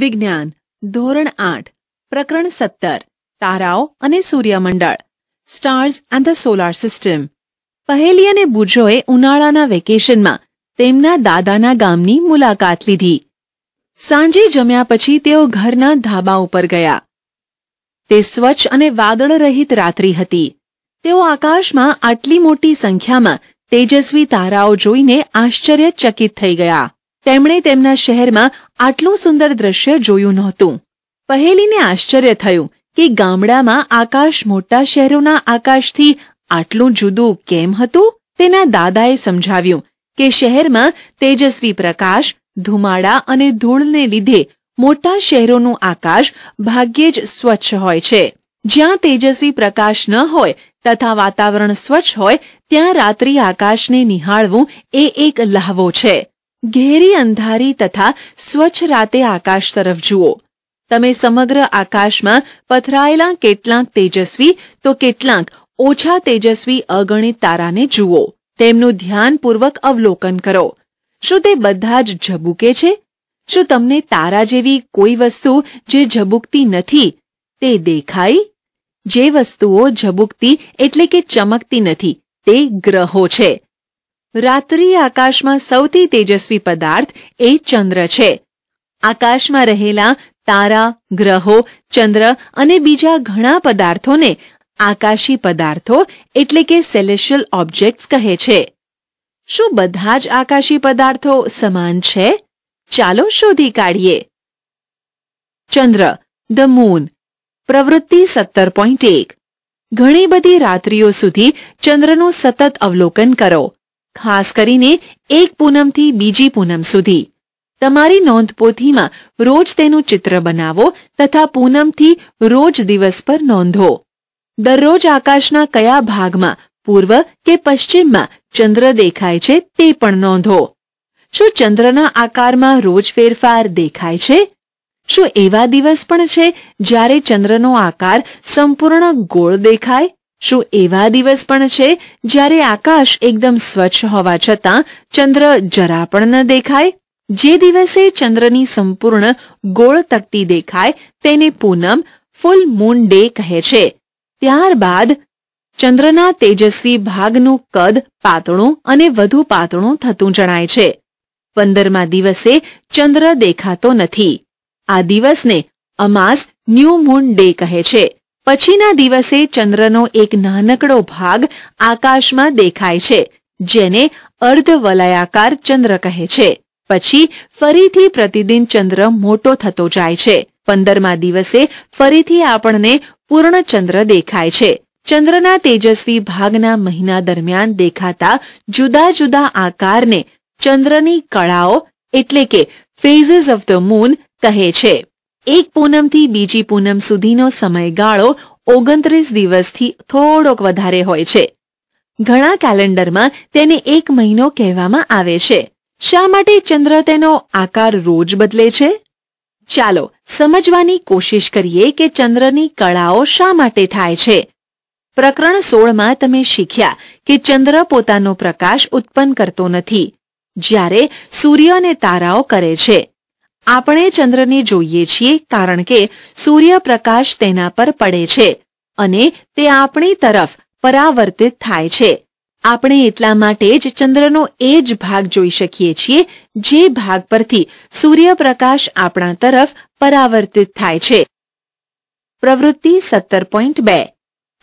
વિજ્ઞાન ધોરણ આઠ પ્રકરણ સત્તર તારાઓ અને સૂર્યમંડળ stars and the solar system પહેલી અને બુજોએ ઉનાળાના વેકેશનમાં તેમના દાદાના ગામની મુલાકાત લીધી સાંજે જમ્યા પછી તેઓ ઘરના ધાબા ઉપર ગયા તે સ્વચ્છ અને વાદળરહિત રાત્રિ હતી તેઓ આકાશમાં આટલી મોટી સંખ્યામાં તેજસ્વી તારાઓ જોઈને આશ્ચર્યચકિત થઈ ગયા તેમણે તેમના શહેરમાં આટલું સુંદર દ્રશ્ય જોયું નહોતું પહેલીને આશ્ચર્ય થયું કે ગામડામાં આકાશ મોટા શહેરોના આકાશથી આટલું જુદું કેમ હતું તેના દાદાએ સમજાવ્યું કે શહેરમાં તેજસ્વી પ્રકાશ ધુમાડા અને ધૂળને લીધે મોટા શહેરોનું આકાશ ભાગ્યે જ સ્વચ્છ હોય છે જ્યાં તેજસ્વી પ્રકાશ ન હોય તથા વાતાવરણ સ્વચ્છ હોય ત્યાં રાત્રિ આકાશને નિહાળવું એ એક લહાવો છે ઘેરી અંધારી તથા સ્વચ્છ રાતે આકાશ તરફ જુઓ તમે સમગ્ર આકાશમાં પથરાયેલા કેટલાંક તેજસ્વી તો કેટલાંક ઓછા તેજસ્વી અગણિત તારાને જુઓ તેમનું ધ્યાનપૂર્વક અવલોકન કરો શું તે બધા જ ઝબૂકે છે શું તમને તારા જેવી કોઈ વસ્તુ જે ઝબૂકતી નથી તે દેખાઈ જે વસ્તુઓ ઝબૂકતી એટલે કે ચમકતી નથી તે ગ્રહો છે રાત્રિ આકાશમાં સૌથી તેજસ્વી પદાર્થ એ ચંદ્ર છે આકાશમાં રહેલા તારા ગ્રહો ચંદ્ર અને બીજા ઘણા પદાર્થોને આકાશી પદાર્થો એટલે કે સેલેશિયલ ઓબ્જેક્ટ્સ કહે છે શું બધા જ આકાશી પદાર્થો સમાન છે ચાલો શોધી કાઢીએ ચંદ્ર ધ મૂન પ્રવૃત્તિ સત્તર પોઈન્ટ એક ઘણી બધી રાત્રિઓ સુધી ચંદ્રનું સતત અવલોકન કરો ખાસ કરીને એક પૂનમથી બીજી પૂનમ સુધી તમારી નોંધપોથીમાં રોજ તેનું ચિત્ર બનાવો તથા પૂનમથી રોજ દિવસ પર નોંધો દરરોજ આકાશના કયા ભાગમાં પૂર્વ કે પશ્ચિમમાં ચંદ્ર દેખાય છે તે પણ નોંધો શું ચંદ્રના આકારમાં રોજ ફેરફાર દેખાય છે શું એવા દિવસ પણ છે જ્યારે ચંદ્રનો આકાર સંપૂર્ણ ગોળ દેખાય શું એવા દિવસ પણ છે જ્યારે આકાશ એકદમ સ્વચ્છ હોવા છતાં ચંદ્ર જરા પણ ન દેખાય જે દિવસે ચંદ્રની સંપૂર્ણ ગોળ તકતી દેખાય તેને પૂનમ ફૂલ મૂન ડે કહે છે ત્યારબાદ ચંદ્રના તેજસ્વી ભાગનું કદ પાતળું અને વધુ પાતળું થતું જણાય છે પંદરમા દિવસે ચંદ્ર દેખાતો નથી આ દિવસને અમાસ ન્યૂ મૂન ડે કહે છે પછીના દિવસે ચંદ્રનો એક નાનકડો ભાગ આકાશમાં દેખાય છે જેને અર્ધવલયાકાર ચંદ્ર કહે છે પછી ફરીથી પ્રતિદિન ચંદ્ર મોટો થતો જાય છે પંદરમા દિવસે ફરીથી આપણને પૂર્ણ ચંદ્ર દેખાય છે ચંદ્રના તેજસ્વી ભાગના મહિના દરમિયાન દેખાતા જુદા જુદા આકારને ચંદ્રની કળાઓ એટલે કે ફેઝીસ ઓફ ધ મૂન કહે છે એક પૂનમથી બીજી પૂનમ સુધીનો સમયગાળો ઓગણત્રીસ દિવસથી થોડોક વધારે હોય છે ઘણા કેલેન્ડરમાં તેને એક મહિનો કહેવામાં આવે છે શા માટે ચંદ્ર તેનો આકાર રોજ બદલે છે ચાલો સમજવાની કોશિશ કરીએ કે ચંદ્રની કળાઓ શા માટે થાય છે પ્રકરણ સોળમાં તમે શીખ્યા કે ચંદ્ર પોતાનો પ્રકાશ ઉત્પન્ન કરતો નથી જ્યારે સૂર્ય અને તારાઓ કરે છે આપણે ચંદ્રને જોઈએ છીએ કારણ કે સૂર્યપ્રકાશ તેના પર પડે છે અને તે આપણી તરફ પરાવર્તિત થાય છે આપણે એટલા માટે જ ચંદ્રનો એ જ ભાગ જોઈ શકીએ છીએ જે ભાગ પરથી સૂર્યપ્રકાશ આપણા તરફ પરાવર્તિત થાય છે પ્રવૃત્તિ સત્તર પોઈન્ટ બે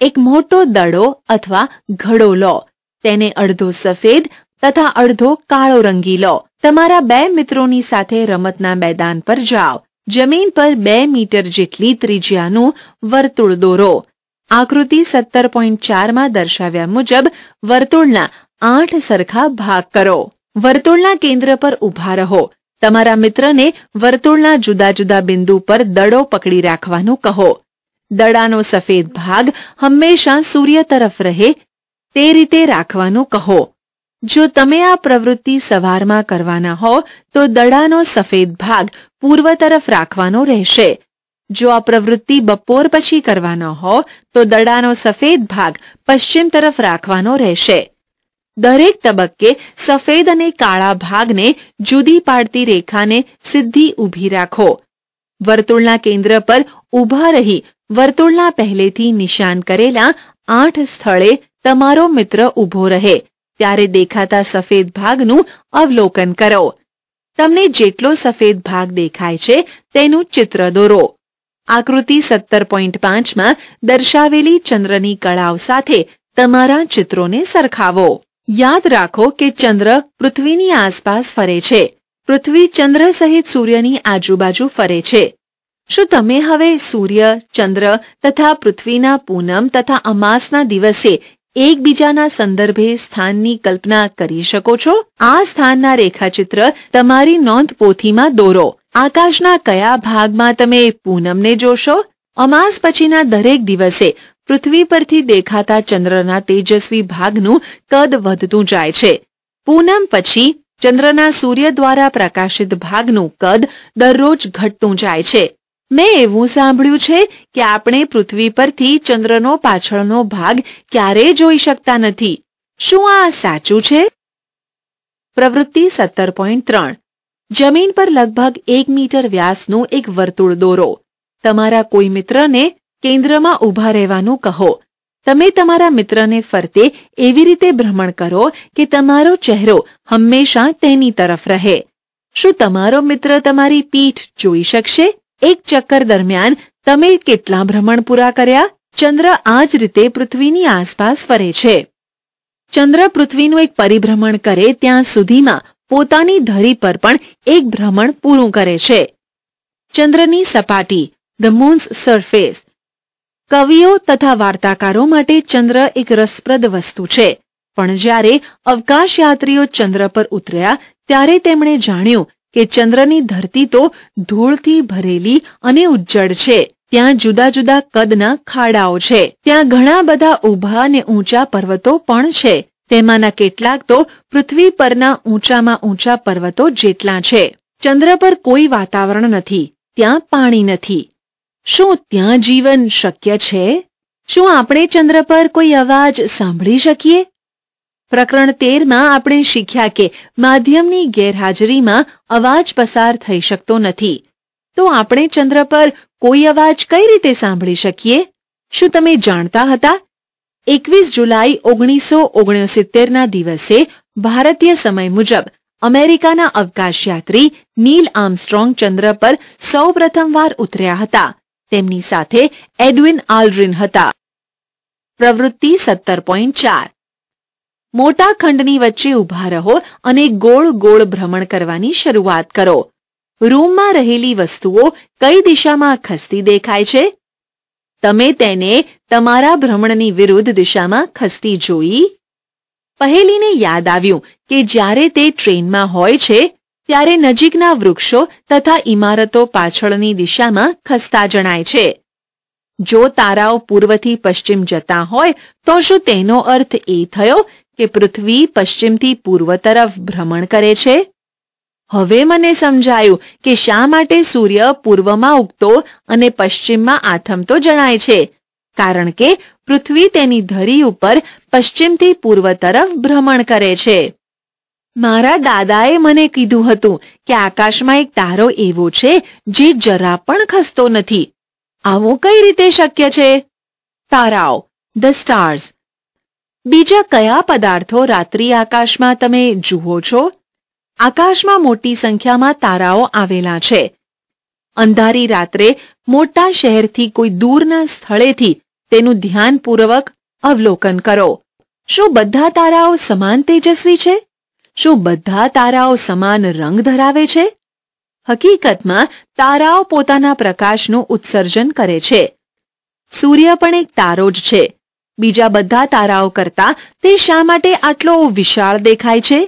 એક મોટો દડો અથવા ઘડો લો તેને અડધો સફેદ તથા અડધો કાળો રંગી લો તમારા બે મિત્રોની સાથે રમતના મેદાન પર જાઓ જમીન પર બે મીટર જેટલી ત્રિજ્યાનું વર્તુળ દોરો આકૃતિ સત્તર પોઈન્ટ ચારમાં દર્શાવ્યા મુજબ વર્તુળના આઠ સરખા ભાગ કરો વર્તુળના કેન્દ્ર પર ઊભા રહો તમારા મિત્રને વર્તુળના જુદા જુદા બિંદુ પર દડો પકડી રાખવાનું કહો દડાનો સફેદ ભાગ હંમેશા સૂર્ય તરફ રહે તે રીતે રાખવાનું કહો જો તમે આ પ્રવૃત્તિ સવારમાં કરવાના હો તો દડાનો સફેદ ભાગ પૂર્વ તરફ રાખવાનો રહેશે જો આ પ્રવૃત્તિ બપોર પછી કરવાનો હો તો દડાનો સફેદ ભાગ પશ્ચિમ તરફ રાખવાનો રહેશે દરેક તબક્કે સફેદ અને કાળા ભાગને જુદી પાડતી રેખાને સીધી ઊભી રાખો વર્તુળના કેન્દ્ર પર ઊભા રહી વર્તુળના પહેલેથી નિશાન કરેલા આઠ સ્થળે તમારો મિત્ર ઊભો રહે ત્યારે દેખાતા સફેદ ભાગનું અવલોકન કરો તમને જેટલો સફેદ ભાગ દેખાય છે તેનું ચિત્ર દોરો આકૃતિ સત્તર પોઈન્ટ પાંચમાં દર્શાવેલી ચંદ્રની કળાઓ સાથે તમારા ચિત્રોને સરખાવો યાદ રાખો કે ચંદ્ર પૃથ્વીની આસપાસ ફરે છે પૃથ્વી ચંદ્ર સહિત સૂર્યની આજુબાજુ ફરે છે શું તમે હવે સૂર્ય ચંદ્ર તથા પૃથ્વીના પૂનમ તથા અમાસના દિવસે એકબીજાના સંદર્ભે સ્થાનની કલ્પના કરી શકો છો આ સ્થાનના રેખાચિત્ર તમારી નોંધ પોથીમાં દોરો આકાશના કયા ભાગમાં તમે પૂનમને જોશો અમાસ પછીના દરેક દિવસે પૃથ્વી પરથી દેખાતા ચંદ્રના તેજસ્વી ભાગનું કદ વધતું જાય છે પૂનમ પછી ચંદ્રના સૂર્ય દ્વારા પ્રકાશિત ભાગનું કદ દરરોજ ઘટતું જાય છે મેં એવું સાંભળ્યું છે કે આપણે પૃથ્વી પરથી ચંદ્રનો પાછળનો ભાગ ક્યારેય જોઈ શકતા નથી શું આ સાચું છે પ્રવૃત્તિ સત્તર પોઈન્ટ ત્રણ જમીન પર લગભગ એક મીટર વ્યાસનું એક વર્તુળ દોરો તમારા કોઈ મિત્રને કેન્દ્રમાં ઊભા રહેવાનું કહો તમે તમારા મિત્રને ફરતે એવી રીતે ભ્રમણ કરો કે તમારો ચહેરો હંમેશા તેની તરફ રહે શું તમારો મિત્ર તમારી પીઠ જોઈ શકશે એક ચક્કર દરમિયાન તમે કેટલા ભ્રમણ પૂરા કર્યા ચંદ્ર આ જ રીતે પૃથ્વીની આસપાસ ફરે છે ચંદ્ર પૃથ્વીનું એક પરિભ્રમણ કરે ત્યાં સુધીમાં પોતાની ધરી પર પણ એક ભ્રમણ પૂરું કરે છે ચંદ્રની સપાટી ધ મૂન્સ સરફેસ કવિઓ તથા વાર્તાકારો માટે ચંદ્ર એક રસપ્રદ વસ્તુ છે પણ જ્યારે અવકાશયાત્રીઓ ચંદ્ર પર ઉતર્યા ત્યારે તેમણે જાણ્યું કે ચંદ્રની ધરતી તો ધૂળથી ભરેલી અને ઉજ્જડ છે ત્યાં જુદા જુદા કદના ખાડાઓ છે ત્યાં ઘણા બધા ઊભા અને ઊંચા પર્વતો પણ છે તેમાંના કેટલાક તો પૃથ્વી પરના ઊંચામાં ઊંચા પર્વતો જેટલા છે ચંદ્ર પર કોઈ વાતાવરણ નથી ત્યાં પાણી નથી શું ત્યાં જીવન શક્ય છે શું આપણે ચંદ્ર પર કોઈ અવાજ સાંભળી શકીએ પ્રકરણ 13 માં આપણે શીખ્યા કે માધ્યમની ગેરહાજરીમાં અવાજ પસાર થઈ શકતો નથી તો આપણે ચંદ્ર પર કોઈ અવાજ કઈ રીતે સાંભળી શકીએ શું તમે જાણતા હતા 21 જુલાઈ 1969 ના દિવસે ભારતીય સમય મુજબ અમેરિકાના અવકાશયાત્રી નીલ આર્મસ્ટ્રોંગ ચંદ્ર પર સૌપ્રથમવાર ઉતર્યા હતા તેમની સાથે એડવિન આલ્રિન હતા પ્રવૃત્તિ 70.4 મોટા ખંડની વચ્ચે ઊભા રહો અને ગોળ ગોળ ભ્રમણ કરવાની શરૂઆત કરો રૂમમાં રહેલી વસ્તુઓ કઈ દિશામાં ખસતી દેખાય છે તમે તેને તમારા ભ્રમણની વિરુદ્ધ દિશામાં ખસતી જોઈ પહેલીને યાદ આવ્યું કે જ્યારે તે ટ્રેનમાં હોય છે ત્યારે નજીકના વૃક્ષો તથા ઇમારતો પાછળની દિશામાં ખસતા જણાય છે જો તારાઓ પૂર્વથી પશ્ચિમ જતા હોય તો શું તેનો અર્થ એ થયો કે પૃથ્વી પશ્ચિમથી પૂર્વ તરફ ભ્રમણ કરે છે હવે મને સમજાયું કે શા માટે સૂર્ય પૂર્વમાં ઉગતો અને પશ્ચિમમાં આથમતો જણાય છે કારણ કે પૃથ્વી તેની ધરી ઉપર પશ્ચિમથી પૂર્વ તરફ ભ્રમણ કરે છે મારા દાદાએ મને કીધું હતું કે આકાશમાં એક તારો એવો છે જે જરા પણ ખસતો નથી આવું કઈ રીતે શક્ય છે તારાઓ ધ સ્ટાર્સ બીજા કયા પદાર્થો રાત્રિ આકાશમાં તમે જુઓ છો આકાશમાં મોટી સંખ્યામાં તારાઓ આવેલા છે અંધારી રાત્રે મોટા શહેરથી કોઈ દૂરના સ્થળેથી તેનું ધ્યાનપૂર્વક અવલોકન કરો શું બધા તારાઓ સમાન તેજસ્વી છે શું બધા તારાઓ સમાન રંગ ધરાવે છે હકીકતમાં તારાઓ પોતાના પ્રકાશનું ઉત્સર્જન કરે છે સૂર્ય પણ એક તારો જ છે બીજા બધા તારાઓ કરતા તે શા માટે આટલો વિશાળ દેખાય છે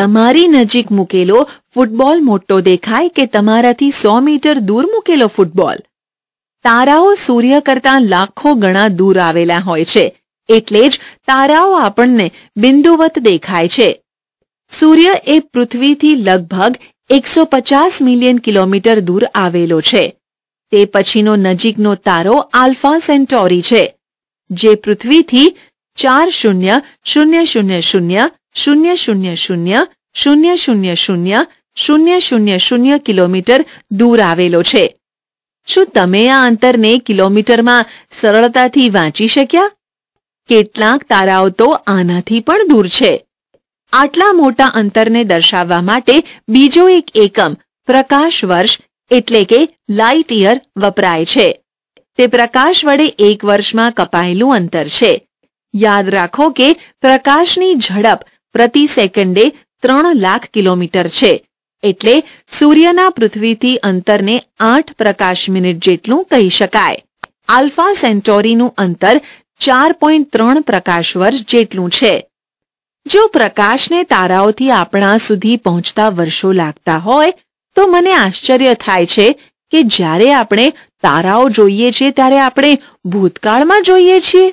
તમારી નજીક મૂકેલો ફૂટબોલ મોટો દેખાય કે તમારાથી સો મીટર દૂર મૂકેલો ફૂટબોલ તારાઓ સૂર્ય કરતાં લાખો ગણા દૂર આવેલા હોય છે એટલે જ તારાઓ આપણને બિંદુવત દેખાય છે સૂર્ય એ પૃથ્વીથી લગભગ એકસો પચાસ મિલિયન કિલોમીટર દૂર આવેલો છે તે પછીનો નજીકનો તારો આલ્ફા સેન્ટોરી છે જે પૃથ્વીથી ચાર શૂન્ય શૂન્ય શૂન્ય શૂન્ય શૂન્ય શૂન્ય શૂન્ય શૂન્ય શૂન્ય શૂન્ય શૂન્ય શૂન્ય શૂન્ય કિલોમીટર દૂર આવેલો છે શું તમે આ અંતરને કિલોમીટરમાં સરળતાથી વાંચી શક્યા કેટલાક તારાઓ તો આનાથી પણ દૂર છે આટલા મોટા અંતરને દર્શાવવા માટે બીજો એક એકમ પ્રકાશ વર્ષ એટલે કે લાઇટ યર વપરાય છે તે પ્રકાશ વડે એક વર્ષમાં કપાયેલું અંતર છે યાદ રાખો કે પ્રકાશની ઝડપ પ્રતિ સેકન્ડે ત્રણ લાખ કિલોમીટર છે એટલે સૂર્યના પૃથ્વીથી અંતરને આઠ પ્રકાશ મિનિટ જેટલું કહી શકાય આલ્ફા સેન્ટોરીનું અંતર ચાર પોઈન્ટ ત્રણ પ્રકાશ વર્ષ જેટલું છે જો પ્રકાશને તારાઓથી આપણા સુધી પહોંચતા વર્ષો લાગતા હોય તો મને આશ્ચર્ય થાય છે કે જ્યારે આપણે તારાઓ જોઈએ છીએ ત્યારે આપણે ભૂતકાળમાં જોઈએ છીએ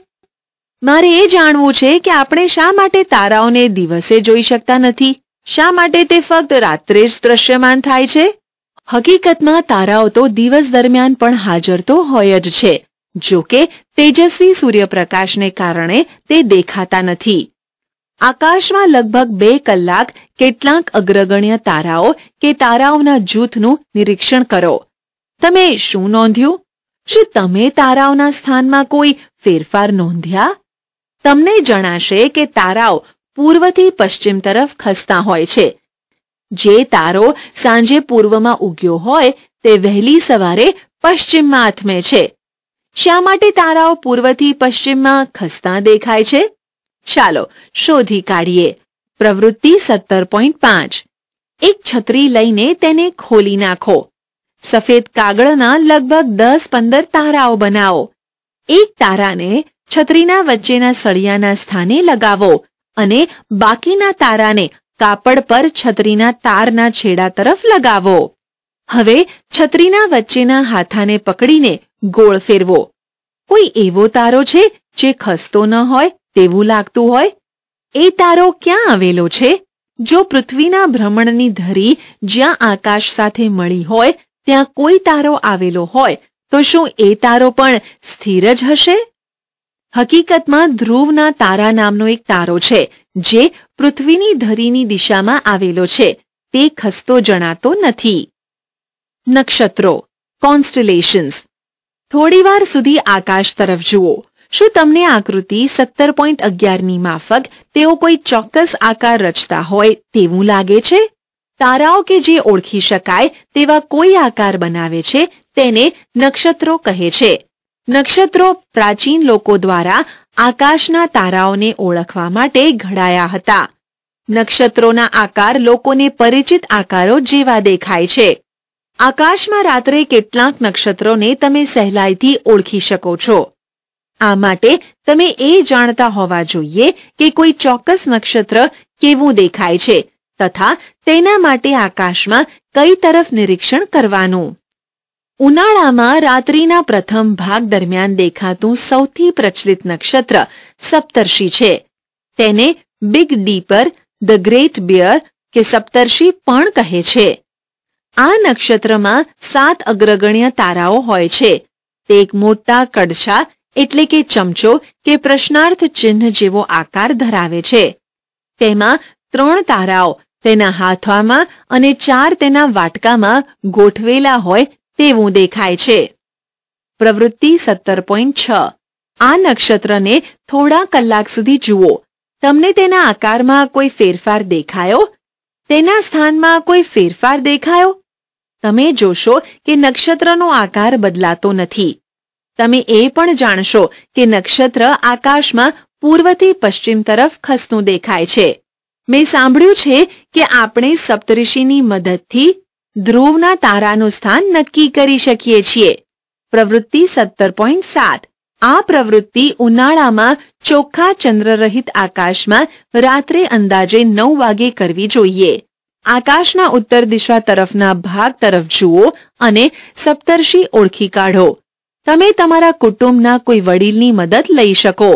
મારે એ જાણવું છે કે આપણે શા માટે તારાઓને દિવસે જોઈ શકતા નથી શા માટે તે ફક્ત રાત્રે જ દ્રશ્યમાન થાય છે હકીકતમાં તારાઓ તો દિવસ દરમિયાન પણ હાજર તો હોય જ છે જો કે તેજસ્વી સૂર્યપ્રકાશને કારણે તે દેખાતા નથી આકાશમાં લગભગ બે કલાક કેટલાક અગ્રગણ્ય તારાઓ કે તારાઓના જૂથનું નિરીક્ષણ કરો તમે શું નોંધ્યું શું તમે તારાઓના સ્થાનમાં કોઈ ફેરફાર નોંધ્યા તમને જણાશે કે તારાઓ પૂર્વથી પશ્ચિમ તરફ ખસતા હોય છે જે તારો સાંજે પૂર્વમાં ઉગ્યો હોય તે વહેલી સવારે પશ્ચિમમાં આથમે છે શા માટે તારાઓ પૂર્વથી પશ્ચિમમાં ખસતા દેખાય છે ચાલો શોધી કાઢીએ પ્રવૃત્તિ સત્તર પોઈન્ટ પાંચ એક છત્રી લઈને તેને ખોલી નાખો સફેદ કાગળના લગભગ દસ પંદર તારાઓ બનાવો એક તારાને છત્રીના વચ્ચેના સળિયાના સ્થાને લગાવો અને બાકીના તારાને કાપડ પર છત્રીના તારના છેડા તરફ લગાવો હવે છત્રીના વચ્ચેના હાથાને પકડીને ગોળ ફેરવો કોઈ એવો તારો છે જે ખસતો ન હોય તેવું લાગતું હોય એ તારો ક્યાં આવેલો છે જો પૃથ્વીના ભ્રમણની ધરી જ્યાં આકાશ સાથે મળી હોય ત્યાં કોઈ તારો આવેલો હોય તો શું એ તારો પણ સ્થિર જ હશે હકીકતમાં ધ્રુવના તારા નામનો એક તારો છે જે પૃથ્વીની ધરીની દિશામાં આવેલો છે તે ખસતો જણાતો નથી નક્ષત્રો કોન્સ્ટલેશન્સ થોડીવાર સુધી આકાશ તરફ જુઓ શું તમને આકૃતિ સત્તર પોઈન્ટ અગિયારની માફક તેઓ કોઈ ચોક્કસ આકાર રચતા હોય તેવું લાગે છે તારાઓ કે જે ઓળખી શકાય તેવા કોઈ આકાર બનાવે છે તેને નક્ષત્રો કહે છે નક્ષત્રો પ્રાચીન લોકો દ્વારા આકાશના તારાઓને ઓળખવા માટે ઘડાયા હતા નક્ષત્રોના આકાર લોકોને પરિચિત આકારો જેવા દેખાય છે આકાશમાં રાત્રે કેટલાક નક્ષત્રોને તમે સહેલાઈથી ઓળખી શકો છો આ માટે તમે એ જાણતા હોવા જોઈએ કે કોઈ ચોક્કસ નક્ષત્ર કેવું દેખાય છે તથા તેના માટે આકાશમાં કઈ તરફ નિરીક્ષણ કરવાનું ઉનાળામાં રાત્રિના પ્રથમ ભાગ દરમિયાન દેખાતું સૌથી પ્રચલિત નક્ષત્ર સપ્તર્ષિ છે તેને big dipper the great bear કે સપ્તર્ષિ પણ કહે છે આ નક્ષત્રમાં સાત અગ્રગણ્ય તારાઓ હોય છે તે એક મોટા કડછા એટલે કે ચમચો કે પ્રશ્નાર્થ ચિહ્ન જેવો આકાર ધરાવે છે તેમાં ત્રણ તારાઓ તેના હાથવામાં અને ચાર તેના વાટકામાં ગોઠવેલા હોય તેવું દેખાય છે પ્રવૃત્તિ સત્તર પોઈન્ટ છ આ નક્ષત્રને થોડા કલાક સુધી જુઓ તમને તેના આકારમાં કોઈ ફેરફાર દેખાયો તેના સ્થાનમાં કોઈ ફેરફાર દેખાયો તમે જોશો કે નક્ષત્રનો આકાર બદલાતો નથી તમે એ પણ જાણશો કે નક્ષત્ર આકાશમાં પૂર્વથી પશ્ચિમ તરફ ખસતું દેખાય છે મેં સાંભળ્યું છે કે આપણે સપ્તઋષિની મદદથી ધ્રુવના તારાનું સ્થાન નક્કી કરી શકીએ છીએ પ્રવૃત્તિ સત્તર પોઈન્ટ સાત આ પ્રવૃત્તિ ઉનાળામાં ચોખ્ખા ચંદ્રરહિત આકાશમાં રાત્રે અંદાજે નવ વાગે કરવી જોઈએ આકાશના ઉત્તર દિશા તરફના ભાગ તરફ જુઓ અને સપ્તર્ષિ ઓળખી કાઢો તમે તમારા કુટુંબના કોઈ વડીલની મદદ લઈ શકો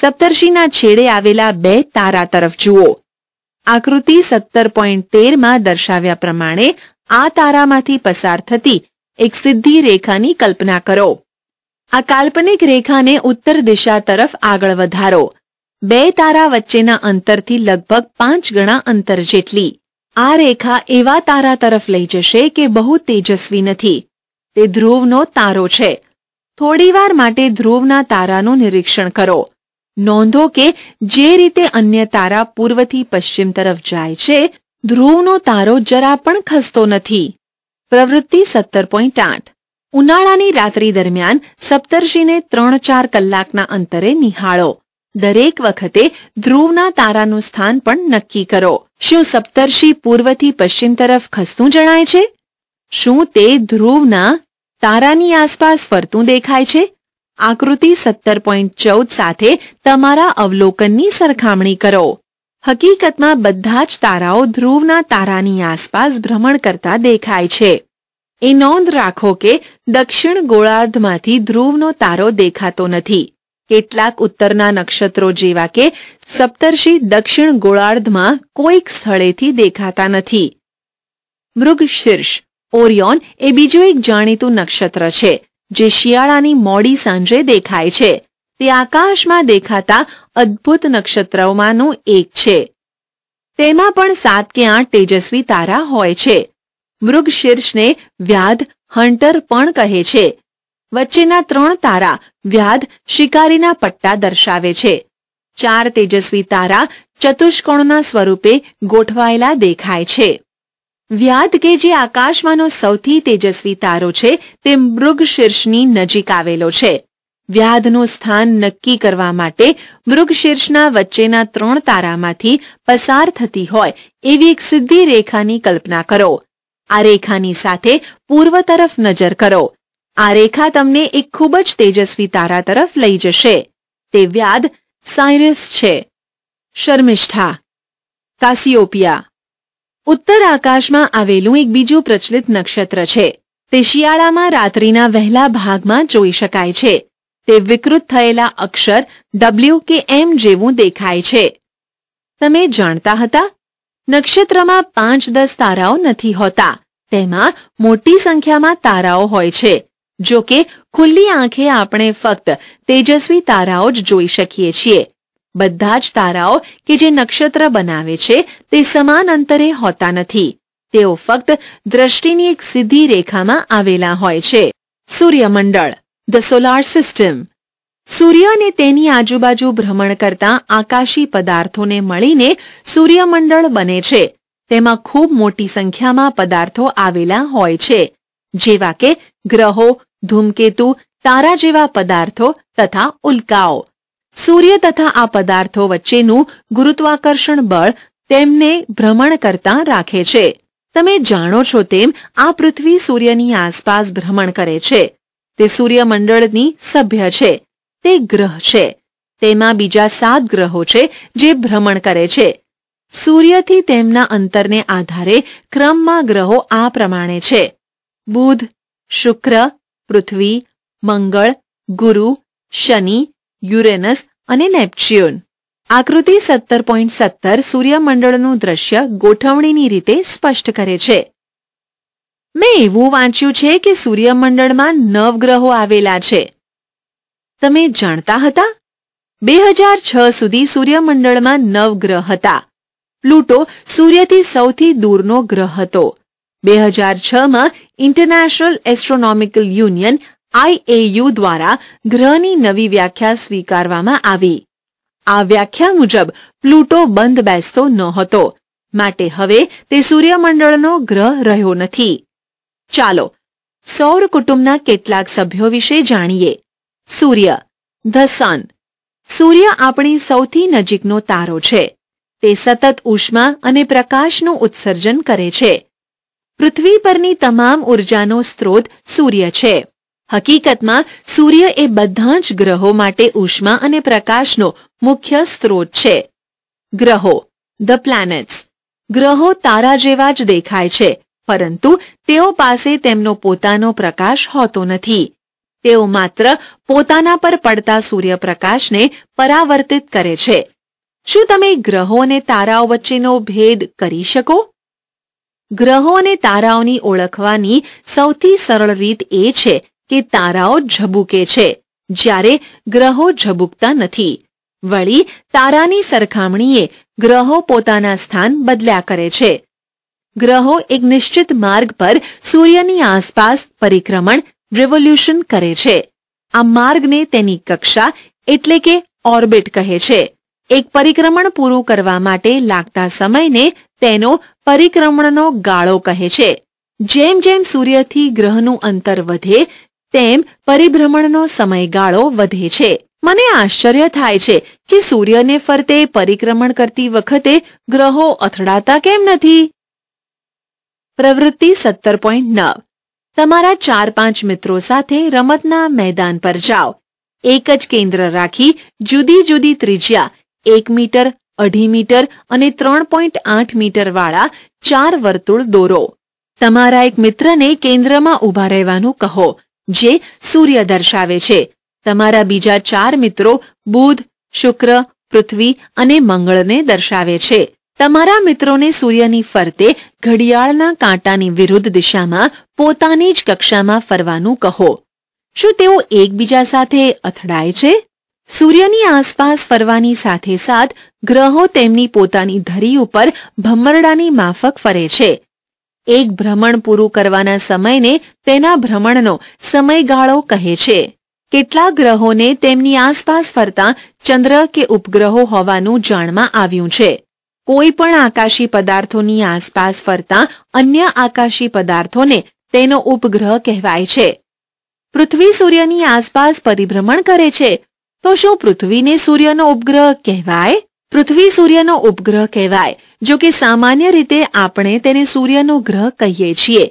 સપ્તર્ષિના છેડે આવેલા બે તારા તરફ જુઓ આકૃતિ સત્તર પોઈન્ટ તેરમાં દર્શાવ્યા પ્રમાણે આ તારામાંથી પસાર થતી એક સિદ્ધિ રેખાની કલ્પના કરો આ કાલ્પનિક રેખાને ઉત્તર દિશા તરફ આગળ વધારો બે તારા વચ્ચેના અંતરથી લગભગ પાંચ ગણા અંતર જેટલી આ રેખા એવા તારા તરફ લઈ જશે કે બહુ તેજસ્વી નથી તે ધ્રુવનો તારો છે થોડીવાર માટે ધ્રુવના તારાનું નિરીક્ષણ કરો નોંધો કે જે રીતે અન્ય તારા પૂર્વથી પશ્ચિમ તરફ જાય છે ધ્રુવનો તારો જરા પણ ખસતો નથી પ્રવૃત્તિ સત્તર પોઈન્ટ આઠ ઉનાળાની રાત્રિ દરમિયાન સપ્તર્ષિને ત્રણ ચાર કલાકના અંતરે નિહાળો દરેક વખતે ધ્રુવના તારાનું સ્થાન પણ નક્કી કરો શું સપ્તર્ષિ પૂર્વથી પશ્ચિમ તરફ ખસતું જણાય છે શું તે ધ્રુવના તારાની આસપાસ ફરતું દેખાય છે આકૃતિ સત્તર પોઈન્ટ ચૌદ સાથે તમારા અવલોકનની સરખામણી કરો હકીકતમાં બધા જ તારાઓ ધ્રુવના તારાની આસપાસ ભ્રમણ કરતા દેખાય છે એ નોંધ રાખો કે દક્ષિણ ગોળાર્ધમાંથી ધ્રુવનો તારો દેખાતો નથી કેટલાક ઉત્તરના નક્ષત્રો જેવા કે સપ્તર્ષિ દક્ષિણ ગોળાર્ધમાં કોઈક સ્થળેથી દેખાતા નથી મૃગશીર્ષ ઓરિયોન એ બીજું એક જાણીતું નક્ષત્ર છે જે શિયાળાની મોડી સાંજે દેખાય છે તે આકાશમાં દેખાતા અદ્ભુત નક્ષત્રોમાંનું એક છે તેમાં પણ સાત કે આઠ તેજસ્વી તારા હોય છે મૃગશીર્ષને વ્યાધ હન્ટર પણ કહે છે વચ્ચેના ત્રણ તારા વ્યાધ શિકારીના પટ્ટા દર્શાવે છે ચાર તેજસ્વી તારા ચતુષ્કોણના સ્વરૂપે ગોઠવાયેલા દેખાય છે વ્યાધ કે જે આકાશમાંનો સૌથી તેજસ્વી તારો છે તે મૃગશીર્ષની નજીક આવેલો છે વ્યાધનું સ્થાન નક્કી કરવા માટે મૃગશીર્ષના વચ્ચેના ત્રણ તારામાંથી પસાર થતી હોય એવી એક સિદ્ધિ રેખાની કલ્પના કરો આ રેખાની સાથે પૂર્વ તરફ નજર કરો આ રેખા તમને એક ખૂબ જ તેજસ્વી તારા તરફ લઈ જશે તે વ્યાધ સાયરસ છે શર્મિષ્ઠા કાસિયોપિયા ઉત્તર આકાશમાં આવેલું એક બીજું પ્રચલિત નક્ષત્ર છે તે શિયાળામાં રાત્રિના વહેલા ભાગમાં જોઈ શકાય છે તે વિકૃત થયેલા અક્ષર ડબલ્યુ કે એમ જેવું દેખાય છે તમે જાણતા હતા નક્ષત્રમાં પાંચ દસ તારાઓ નથી હોતા તેમાં મોટી સંખ્યામાં તારાઓ હોય છે જો કે ખુલ્લી આંખે આપણે ફક્ત તેજસ્વી તારાઓ જ જોઈ શકીએ છીએ બધા જ તારાઓ કે જે નક્ષત્ર બનાવે છે તે સમાન અંતરે હોતા નથી તેઓ ફક્ત દ્રષ્ટિની એક સીધી રેખામાં આવેલા હોય છે સૂર્યમંડળ ધ સોલાર સિસ્ટમ સૂર્ય અને તેની આજુબાજુ ભ્રમણ કરતા આકાશી પદાર્થોને મળીને સૂર્યમંડળ બને છે તેમાં ખૂબ મોટી સંખ્યામાં પદાર્થો આવેલા હોય છે જેવા કે ગ્રહો ધૂમકેતુ તારા જેવા પદાર્થો તથા ઉલ્કાઓ સૂર્ય તથા આ પદાર્થો વચ્ચેનું ગુરુત્વાકર્ષણ બળ તેમને ભ્રમણ કરતા રાખે છે તમે જાણો છો તેમ આ પૃથ્વી સૂર્યની આસપાસ ભ્રમણ કરે છે તે સૂર્યમંડળની સભ્ય છે તે ગ્રહ છે તેમાં બીજા સાત ગ્રહો છે જે ભ્રમણ કરે છે સૂર્યથી તેમના અંતરને આધારે ક્રમમાં ગ્રહો આ પ્રમાણે છે બુધ શુક્ર પૃથ્વી મંગળ ગુરુ શનિ યુરેનસ અને નેપ્ચ્યુન આકૃતિ સત્તર પોઈન્ટ સત્તર સૂર્યમંડળનું દ્રશ્ય ગોઠવણીની રીતે સ્પષ્ટ કરે છે મેં એવું વાંચ્યું છે કે સૂર્યમંડળમાં નવ ગ્રહો આવેલા છે તમે જાણતા હતા બે હજાર છ સુધી સૂર્યમંડળમાં નવ ગ્રહ હતા પ્લુટો સૂર્યથી સૌથી દૂરનો ગ્રહ હતો બે હજાર છમાં ઇન્ટરનેશનલ એસ્ટ્રોનોમિકલ યુનિયન આઈએયુ દ્વારા ગ્રહની નવી વ્યાખ્યા સ્વીકારવામાં આવી આ વ્યાખ્યા મુજબ પ્લુટો બંધ બેસતો નહોતો માટે હવે તે સૂર્યમંડળનો ગ્રહ રહ્યો નથી ચાલો સૌર કુટુંબના કેટલાક સભ્યો વિશે જાણીએ સૂર્ય ધ સન સૂર્ય આપણી સૌથી નજીકનો તારો છે તે સતત ઉષ્મા અને પ્રકાશનું ઉત્સર્જન કરે છે પૃથ્વી પરની તમામ ઉર્જાનો સ્ત્રોત સૂર્ય છે હકીકતમાં સૂર્ય એ બધા જ ગ્રહો માટે ઉષ્મા અને પ્રકાશનો મુખ્ય સ્ત્રોત છે ગ્રહો ધ પ્લેનેટ્સ ગ્રહો તારા જેવા જ દેખાય છે પરંતુ તેઓ પાસે તેમનો પોતાનો પ્રકાશ હોતો નથી તેઓ માત્ર પોતાના પર પડતા સૂર્યપ્રકાશને પરાવર્તિત કરે છે શું તમે ગ્રહો અને તારાઓ વચ્ચેનો ભેદ કરી શકો ગ્રહો અને તારાઓની ઓળખવાની સૌથી સરળ રીત એ છે કે તારાઓ ઝબૂકે છે જ્યારે ગ્રહો ઝબૂકતા નથી વળી તારાની સરખામણીએ ગ્રહો પોતાના સ્થાન બદલ્યા કરે છે ગ્રહો એક નિશ્ચિત માર્ગ પર સૂર્યની આસપાસ પરિક્રમણ રિવોલ્યુશન કરે છે આ માર્ગને તેની કક્ષા એટલે કે ઓર્બિટ કહે છે એક પરિક્રમણ પૂરું કરવા માટે લાગતા સમયને તેનો પરિક્રમણનો ગાળો કહે છે જેમ જેમ સૂર્યથી ગ્રહનું અંતર વધે તેમ પરિભ્રમણનો સમયગાળો વધે છે મને આશ્ચર્ય થાય છે કે સૂર્યને ફરતે પરિક્રમણ કરતી વખતે ગ્રહો અથડાતા કેમ નથી પ્રવૃત્તિ સત્તર પોઈન્ટ નવ તમારા ચાર પાંચ મિત્રો સાથે રમતના મેદાન પર જાઓ એક જ કેન્દ્ર રાખી જુદી જુદી ત્રિજ્યા એક મીટર અઢી મીટર અને ત્રણ પોઈન્ટ આઠ મીટર વાળા ચાર વર્તુળ દોરો તમારા એક મિત્રને કેન્દ્રમાં ઊભા રહેવાનું કહો જે સૂર્ય દર્શાવે છે તમારા બીજા ચાર મિત્રો બુધ શુક્ર પૃથ્વી અને મંગળને દર્શાવે છે તમારા મિત્રોને સૂર્યની ફરતે ઘડિયાળના કાંટાની વિરુદ્ધ દિશામાં પોતાની જ કક્ષામાં ફરવાનું કહો શું તેઓ એકબીજા સાથે અથડાય છે સૂર્યની આસપાસ ફરવાની સાથે સાથ ગ્રહો તેમની પોતાની ધરી ઉપર ભમરડાની માફક ફરે છે એક ભ્રમણ પૂરું કરવાના સમયને તેના ભ્રમણનો સમયગાળો કહે છે કેટલા ગ્રહોને તેમની આસપાસ ફરતા ચંદ્ર કે ઉપગ્રહો હોવાનું જાણમાં આવ્યું છે કોઈ પણ આકાશી પદાર્થોની આસપાસ ફરતા અન્ય આકાશી પદાર્થોને તેનો ઉપગ્રહ કહેવાય છે પૃથ્વી સૂર્યની આસપાસ પરિભ્રમણ કરે છે તો શું પૃથ્વીને સૂર્યનો ઉપગ્રહ કહેવાય પૃથ્વી સૂર્યનો ઉપગ્રહ કહેવાય જો કે સામાન્ય રીતે આપણે તેને સૂર્યનો ગ્રહ કહીએ છીએ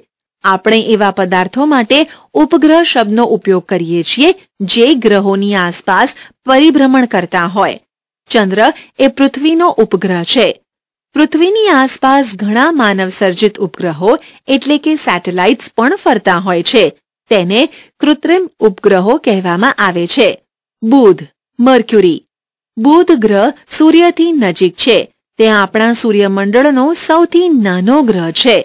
આપણે એવા પદાર્થો માટે ઉપગ્રહ શબ્દનો ઉપયોગ કરીએ છીએ જે ગ્રહોની આસપાસ પરિભ્રમણ કરતા હોય ચંદ્ર એ પૃથ્વીનો ઉપગ્રહ છે પૃથ્વીની આસપાસ ઘણા માનવસર્જિત ઉપગ્રહો એટલે કે સેટેલાઇટ્સ પણ ફરતા હોય છે તેને કૃત્રિમ ઉપગ્રહો કહેવામાં આવે છે બુધ મર્ક્યુરી બુધ ગ્રહ સૂર્યથી નજીક છે તે આપણા સૂર્યમંડળનો સૌથી નાનો ગ્રહ છે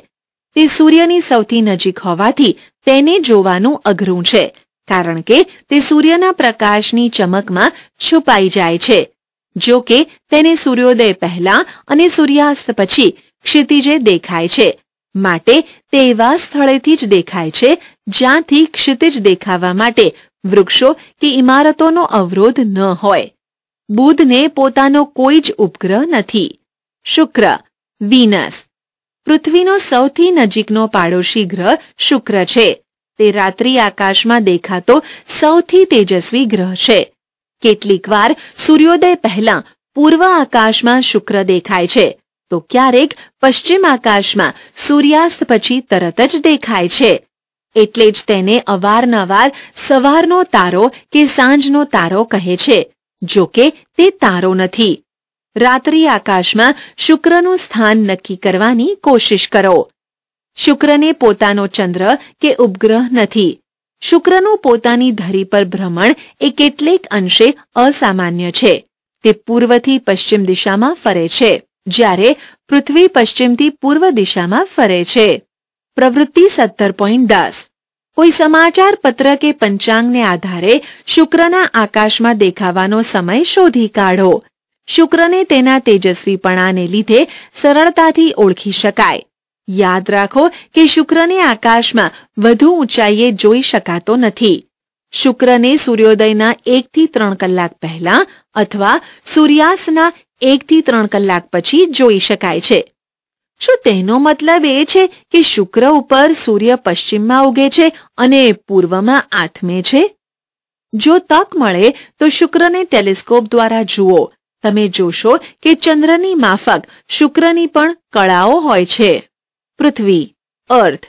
તે સૂર્યની સૌથી નજીક હોવાથી તેને જોવાનું અઘરું છે કારણ કે તે સૂર્યના પ્રકાશની ચમકમાં છુપાઈ જાય છે જો કે તેને સૂર્યોદય પહેલા અને સૂર્યાસ્ત પછી ક્ષિતિજે દેખાય છે માટે તે એવા સ્થળેથી જ દેખાય છે જ્યાંથી ક્ષિતિજ દેખાવા માટે વૃક્ષો કે ઇમારતોનો અવરોધ ન હોય બુધને પોતાનો કોઈ જ ઉપગ્રહ નથી શુક્ર વીનસ પૃથ્વીનો સૌથી નજીકનો પાડોશી ગ્રહ શુક્ર છે તે રાત્રિ આકાશમાં દેખાતો સૌથી તેજસ્વી ગ્રહ છે કેટલીક વાર સૂર્યોદય પહેલાં પૂર્વ આકાશમાં શુક્ર દેખાય છે તો ક્યારેક પશ્ચિમ આકાશમાં સૂર્યાસ્ત પછી તરત જ દેખાય છે એટલે જ તેને અવારનવાર સવારનો તારો કે સાંજનો તારો કહે છે જો કે તે તારો નથી રાત્રિ આકાશમાં શુક્રનું સ્થાન નક્કી કરવાની કોશિશ કરો શુક્રને પોતાનો ચંદ્ર કે ઉપગ્રહ નથી શુક્રનું પોતાની ધરી પર ભ્રમણ એ કેટલેક અંશે અસામાન્ય છે તે પૂર્વથી પશ્ચિમ દિશામાં ફરે છે જ્યારે પૃથ્વી પશ્ચિમથી પૂર્વ દિશામાં ફરે છે પ્રવૃત્તિ સત્તર પોઈન્ટ દસ કોઈ સમાચાર પત્ર કે પંચાંગને આધારે શુક્રના આકાશમાં દેખાવાનો સમય શોધી કાઢો શુક્રને તેના તેજસ્વીપણાને લીધે સરળતાથી ઓળખી શકાય યાદ રાખો કે શુક્રને આકાશમાં વધુ ઊંચાઈએ જોઈ શકાતો નથી શુક્રને સૂર્યોદયના એકથી ત્રણ કલાક પહેલા અથવા સૂર્યાસ્તના એકથી ત્રણ કલાક પછી જોઈ શકાય છે શું તેનો મતલબ એ છે કે શુક્ર ઉપર સૂર્ય પશ્ચિમમાં ઉગે છે અને પૂર્વમાં આથમે છે જો તક મળે તો શુક્રને ટેલિસ્કોપ દ્વારા જુઓ તમે જોશો કે ચંદ્રની માફક શુક્રની પણ કળાઓ હોય છે પૃથ્વી અર્થ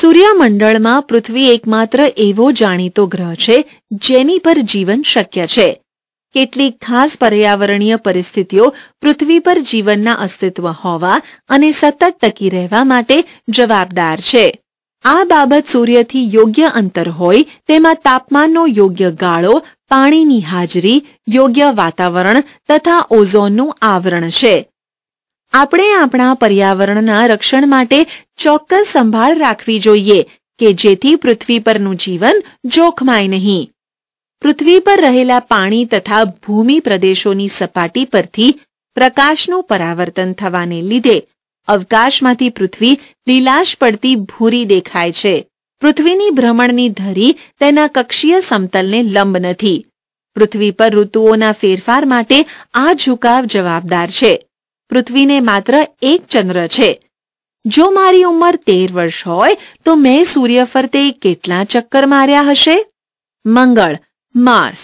સૂર્યમંડળમાં પૃથ્વી એકમાત્ર એવો જાણીતો ગ્રહ છે જેની પર જીવન શક્ય છે કેટલીક ખાસ પર્યાવરણીય પરિસ્થિતિઓ પૃથ્વી પર જીવનના અસ્તિત્વ હોવા અને સતત ટકી રહેવા માટે જવાબદાર છે આ બાબત સૂર્યથી યોગ્ય અંતર હોય તેમાં તાપમાનનો યોગ્ય ગાળો પાણીની હાજરી યોગ્ય વાતાવરણ તથા ઓઝોનનું આવરણ છે આપણે આપણા પર્યાવરણના રક્ષણ માટે ચોક્કસ સંભાળ રાખવી જોઈએ કે જેથી પૃથ્વી પરનું જીવન જોખમાય નહીં પૃથ્વી પર રહેલા પાણી તથા ભૂમિ પ્રદેશોની સપાટી પરથી પ્રકાશનું પરાવર્તન થવાને લીધે અવકાશમાંથી પૃથ્વી લીલાશ પડતી ભૂરી દેખાય છે પૃથ્વીની ભ્રમણની ધરી તેના કક્ષીય સમતલને લંબ નથી પૃથ્વી પર ઋતુઓના ફેરફાર માટે આ ઝુકાવ જવાબદાર છે પૃથ્વીને માત્ર એક ચંદ્ર છે જો મારી ઉંમર તેર વર્ષ હોય તો મેં સૂર્ય ફરતે કેટલા ચક્કર માર્યા હશે મંગળ માર્સ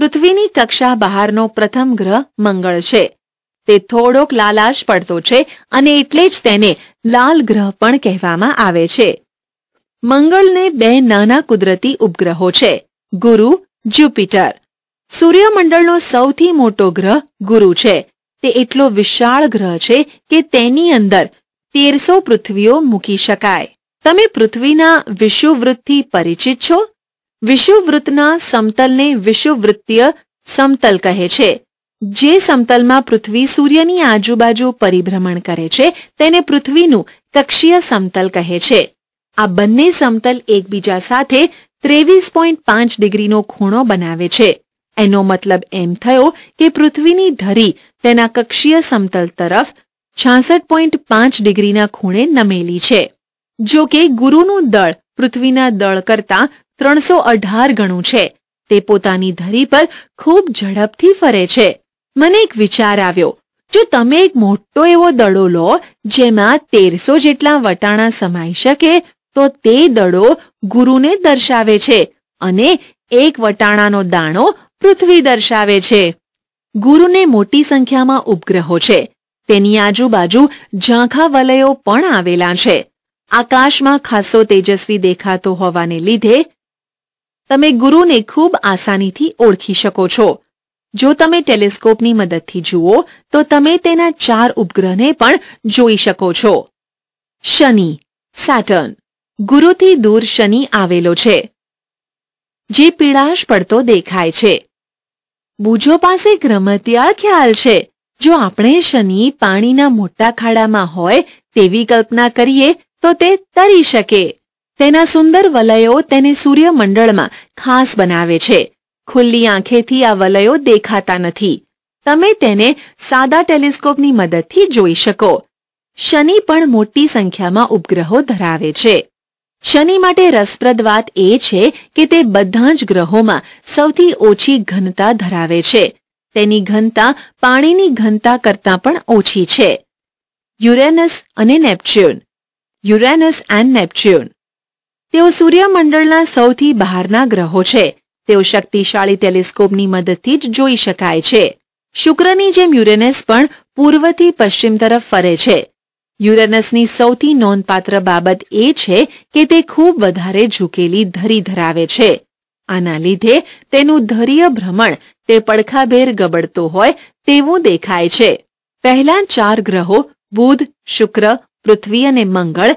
પૃથ્વીની કક્ષા બહારનો પ્રથમ ગ્રહ મંગળ છે તે થોડોક લાલાશ પડતો છે અને એટલે જ તેને લાલ ગ્રહ પણ કહેવામાં આવે છે મંગળને બે નાના કુદરતી ઉપગ્રહો છે ગુરુ જ્યુપિટર સૂર્યમંડળનો સૌથી મોટો ગ્રહ ગુરુ છે તે એટલો વિશાળ ગ્રહ છે કે તેની અંદર તેરસો પૃથ્વીઓ મૂકી શકાય તમે પૃથ્વીના વિષુવવૃત્તથી પરિચિત છો વિષુવવૃત્તના સમતલને વિષુવવૃત્તીય સમતલ કહે છે જે સમતલમાં પૃથ્વી સૂર્યની આજુબાજુ પરિભ્રમણ કરે છે તેને પૃથ્વીનું કક્ષીય સમતલ કહે છે આ બંને સમતલ એકબીજા સાથે ત્રેવીસ પોઈન્ટ પાંચ ડિગ્રીનો ખૂણો બનાવે છે એનો મતલબ એમ થયો કે પૃથ્વીની ધરી તેના કક્ષીય સમતલ તરફ છાસઠ પોઈન્ટ પાંચ ડિગ્રીના ખૂણે નમેલી છે જો કે ગુરુનું દળ પૃથ્વીના દળ કરતાં ત્રણસો અઢાર ગણું છે તે પોતાની ધરી પર ખૂબ ઝડપથી ફરે છે મને એક વિચાર આવ્યો જો તમે એક મોટો એવો દડો લો જેમાં તેરસો જેટલા વટાણા સમાઈ શકે તો તે દડો ગુરુને દર્શાવે છે અને એક વટાણાનો દાણો પૃથ્વી દર્શાવે છે ગુરુને મોટી સંખ્યામાં ઉપગ્રહો છે તેની આજુબાજુ ઝાંખા વલયો પણ આવેલા છે આકાશમાં ખાસ્સો તેજસ્વી દેખાતો હોવાને લીધે તમે ગુરુને ખૂબ આસાનીથી ઓળખી શકો છો જો તમે ટેલિસ્કોપની મદદથી જુઓ તો તમે તેના ચાર ઉપગ્રહને પણ જોઈ શકો છો શનિ સેટર્ન ગુરુથી દૂર શનિ આવેલો છે જે પીળાશ પડતો દેખાય છે બુજો પાસે એક રમતિયાળ ખ્યાલ છે જો આપણે શનિ પાણીના મોટા ખાડામાં હોય તેવી કલ્પના કરીએ તો તે તરી શકે તેના સુંદર વલયો તેને સૂર્યમંડળમાં ખાસ બનાવે છે ખુલ્લી આંખેથી આ વલયો દેખાતા નથી તમે તેને સાદા ટેલિસ્કોપની મદદથી જોઈ શકો શનિ પણ મોટી સંખ્યામાં ઉપગ્રહો ધરાવે છે શનિ માટે રસપ્રદ વાત એ છે કે તે બધા જ ગ્રહોમાં સૌથી ઓછી ઘનતા ધરાવે છે તેની ઘનતા પાણીની ઘનતા કરતાં પણ ઓછી છે યુરેનસ અને નેપચ્યુન યુરેનસ એન્ડ નેપચ્યુન તેઓ સૂર્યમંડળના સૌથી બહારના ગ્રહો છે તેઓ શક્તિશાળી ટેલિસ્કોપની મદદથી જ જોઈ શકાય છે શુક્રની જેમ યુરેનસ પણ પૂર્વથી પશ્ચિમ તરફ ફરે છે યુરેનસની સૌથી નોંધપાત્ર બાબત એ છે કે તે ખૂબ વધારે ઝૂકેલી ધરી ધરાવે છે આના લીધે તેનું ધરીય ભ્રમણ તે પડખાભેર ગબડતું હોય તેવું દેખાય છે પહેલા ચાર ગ્રહો બુધ શુક્ર પૃથ્વી અને મંગળ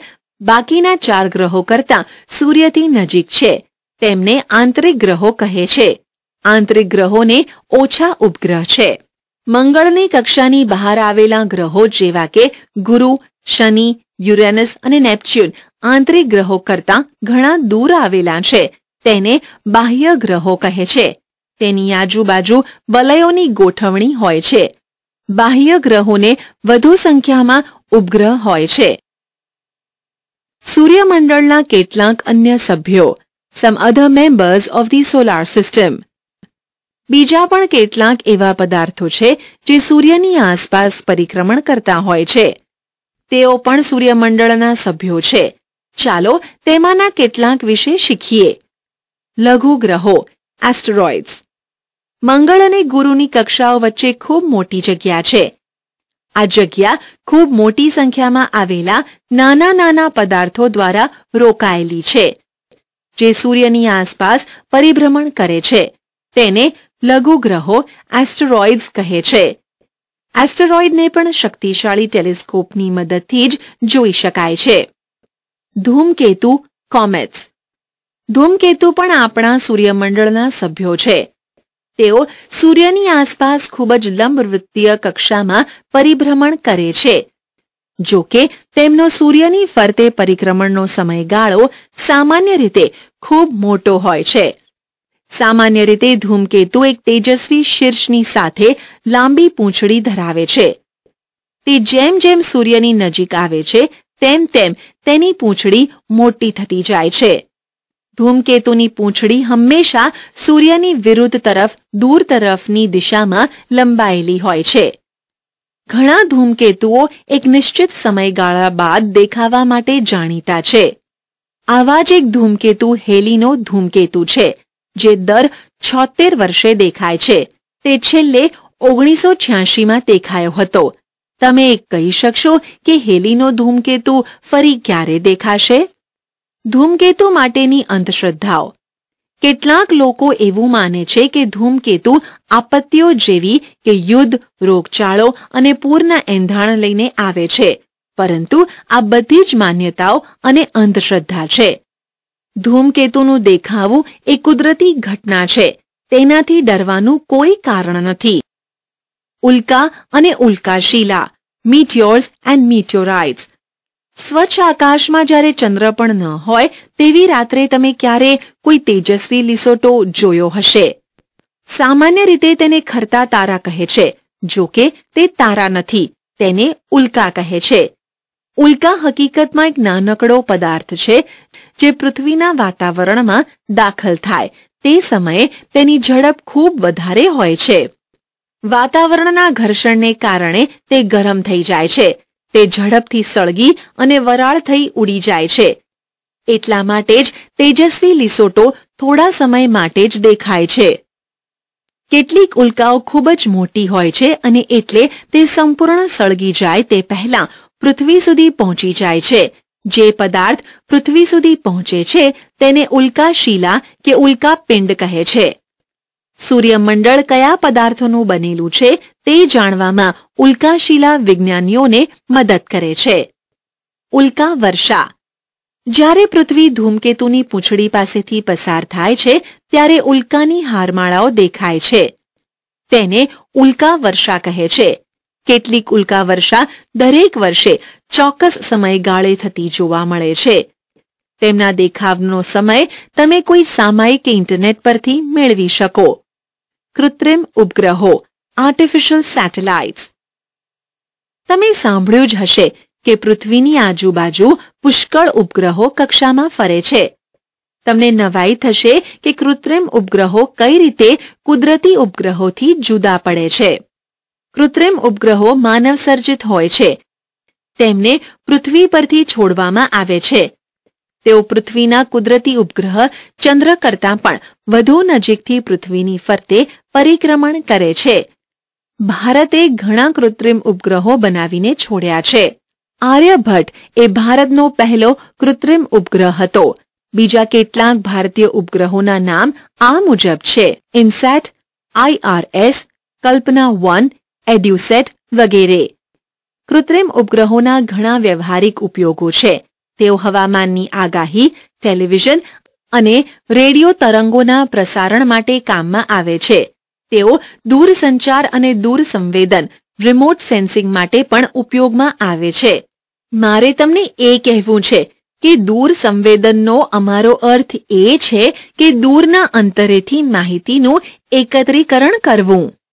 બાકીના ચાર ગ્રહો કરતાં સૂર્યથી નજીક છે તેમને આંતરિક ગ્રહો કહે છે આંતરિક ગ્રહોને ઓછા ઉપગ્રહ છે મંગળની કક્ષાની બહાર આવેલા ગ્રહો જેવા કે ગુરુ શનિ યુરેનસ અને નેપ્ચ્યુન આંતરિક ગ્રહો કરતાં ઘણા દૂર આવેલા છે તેને બાહ્ય ગ્રહો કહે છે તેની આજુબાજુ વલયોની ગોઠવણી હોય છે બાહ્ય ગ્રહોને વધુ સંખ્યામાં ઉપગ્રહ હોય છે સૂર્યમંડળના કેટલાક અન્ય સભ્યો some other members of the solar system બીજા પણ કેટલાક એવા પદાર્થો છે જે સૂર્યની આસપાસ પરિક્રમણ કરતા હોય છે તેઓ પણ સૂર્યમંડળના સભ્યો છે ચાલો તેમાંના કેટલાક વિશે શીખીએ લઘુ ગ્રહો એસ્ટરોઇડ્સ મંગળ અને ગુરુની કક્ષાઓ વચ્ચે ખૂબ મોટી જગ્યા છે આ જગ્યા ખૂબ મોટી સંખ્યામાં આવેલા નાના નાના પદાર્થો દ્વારા રોકાયેલી છે જે સૂર્યની આસપાસ પરિભ્રમણ કરે છે તેને લઘુ ગ્રહો એસ્ટરોઇડ્સ કહે છે એસ્ટરોઇડને પણ શક્તિશાળી ટેલિસ્કોપની મદદથી જ જોઈ શકાય છે ધૂમકેતુ કોમેટ્સ ધૂમકેતુ પણ આપણા સૂર્યમંડળના સભ્યો છે તેઓ સૂર્યની આસપાસ ખૂબ જ લંબવૃત્તીય કક્ષામાં પરિભ્રમણ કરે છે જો કે તેમનો સૂર્યની ફરતે પરિક્રમણનો સમયગાળો સામાન્ય રીતે ખૂબ મોટો હોય છે સામાન્ય રીતે ધૂમકેતુ એક તેજસ્વી શીર્ષની સાથે લાંબી પૂંછડી ધરાવે છે તે જેમ જેમ સૂર્યની નજીક આવે છે તેમ તેમ તેની પૂંછડી મોટી થતી જાય છે ધૂમકેતુની પૂંછડી હંમેશા સૂર્યની વિરુદ્ધ તરફ દૂર તરફની દિશામાં લંબાયેલી હોય છે ઘણા ધૂમકેતુઓ એક નિશ્ચિત સમયગાળા બાદ દેખાવા માટે જાણીતા છે આવા જ એક ધૂમકેતુ હેલીનો ધૂમકેતુ છે જે દર છોતેર વર્ષે દેખાય છે તે છેલ્લે ઓગણીસો છ્યાસીમાં દેખાયો હતો તમે કહી શકશો કે હેલીનો ધૂમકેતુ ફરી ક્યારે દેખાશે ધૂમકેતુ માટેની અંધશ્રદ્ધાઓ કેટલાક લોકો એવું માને છે કે ધૂમકેતુ આપત્તિઓ જેવી કે યુદ્ધ રોગચાળો અને પૂરના એંધાણ લઈને આવે છે પરંતુ આ બધી જ માન્યતાઓ અને અંધશ્રદ્ધા છે ધૂમકેતુનું દેખાવું એ કુદરતી ઘટના છે તેનાથી ડરવાનું કોઈ કારણ નથી ઉલ્કા અને ઉલ્કાશીલા મીટ્યોર્સ એન્ડ મીટ્યોરાઇટ્સ સ્વચ્છ આકાશમાં જ્યારે ચંદ્ર પણ ન હોય તેવી રાત્રે તમે ક્યારે કોઈ તેજસ્વી લિસોટો જોયો હશે સામાન્ય રીતે તેને ખરતા તારા કહે છે જો કે તે તારા નથી તેને ઉલ્કા કહે છે ઉલ્કા હકીકતમાં એક નાનકડો પદાર્થ છે જે પૃથ્વીના વાતાવરણમાં દાખલ થાય તે સમયે તેની ઝડપ ખૂબ વધારે હોય છે વાતાવરણના ઘર્ષણને કારણે તે ગરમ થઈ જાય છે તે ઝડપથી સળગી અને વરાળ થઈ ઉડી જાય છે એટલા માટે જ તેજસ્વી લિસોટો થોડા સમય માટે જ દેખાય છે કેટલીક ઉલ્કાઓ ખૂબ જ મોટી હોય છે અને એટલે તે સંપૂર્ણ સળગી જાય તે પહેલાં પૃથ્વી સુધી પહોંચી જાય છે જે પદાર્થ પૃથ્વી સુધી પહોંચે છે તેને ઉલ્કા શિલા કે ઉલ્કા પિંડ કહે છે સૂર્યમંડળ કયા પદાર્થોનું બનેલું છે તે જાણવામાં ઉલ્કા વિજ્ઞાનીઓને મદદ કરે છે ઉલ્કા વર્ષા જ્યારે પૃથ્વી ધૂમકેતુની પૂંછડી પાસેથી પસાર થાય છે ત્યારે ઉલ્કાની હારમાળાઓ દેખાય છે તેને ઉલ્કા વર્ષા કહે છે કેટલીક ઉલ્કા વર્ષા દરેક વર્ષે ચોક્કસ સમયગાળે થતી જોવા મળે છે તેમના દેખાવનો સમય તમે કોઈ સામાયિક ઇન્ટરનેટ પરથી મેળવી શકો કૃત્રિમ ઉપગ્રહો આર્ટિફિશિયલ સેટેલાઇટ્સ તમે સાંભળ્યું જ હશે કે પૃથ્વીની આજુબાજુ પુષ્કળ ઉપગ્રહો કક્ષામાં ફરે છે તમને નવાઈ થશે કે કૃત્રિમ ઉપગ્રહો કઈ રીતે કુદરતી ઉપગ્રહોથી જુદા પડે છે કૃત્રિમ ઉપગ્રહો માનવસર્જિત હોય છે તેમને પૃથ્વી પરથી છોડવામાં આવે છે તેઓ પૃથ્વીના કુદરતી ઉપગ્રહ ચંદ્ર કરતાં પણ વધુ નજીકથી પૃથ્વીની ફરતે પરિક્રમણ કરે છે ભારતે ઘણા કૃત્રિમ ઉપગ્રહો બનાવીને છોડ્યા છે આર્યભટ્ટ એ ભારતનો પહેલો કૃત્રિમ ઉપગ્રહ હતો બીજા કેટલાક ભારતીય ઉપગ્રહોના નામ આ મુજબ છે INSAT IRS Kalpana one EDUSAT વગેરે કૃત્રિમ ઉપગ્રહોના ઘણા વ્યવહારિક ઉપયોગો છે તેઓ હવામાનની આગાહી ટેલિવિઝન અને રેડિયો તરંગોના પ્રસારણ માટે કામમાં આવે છે તેઓ દૂરસંચાર અને દૂર સંવેદન રિમોટ સેન્સિંગ માટે પણ ઉપયોગમાં આવે છે મારે તમને એ કહેવું છે કે દૂર સંવેદનનો અમારો અર્થ એ છે કે દૂરના અંતરેથી માહિતીનું એકત્રીકરણ કરવું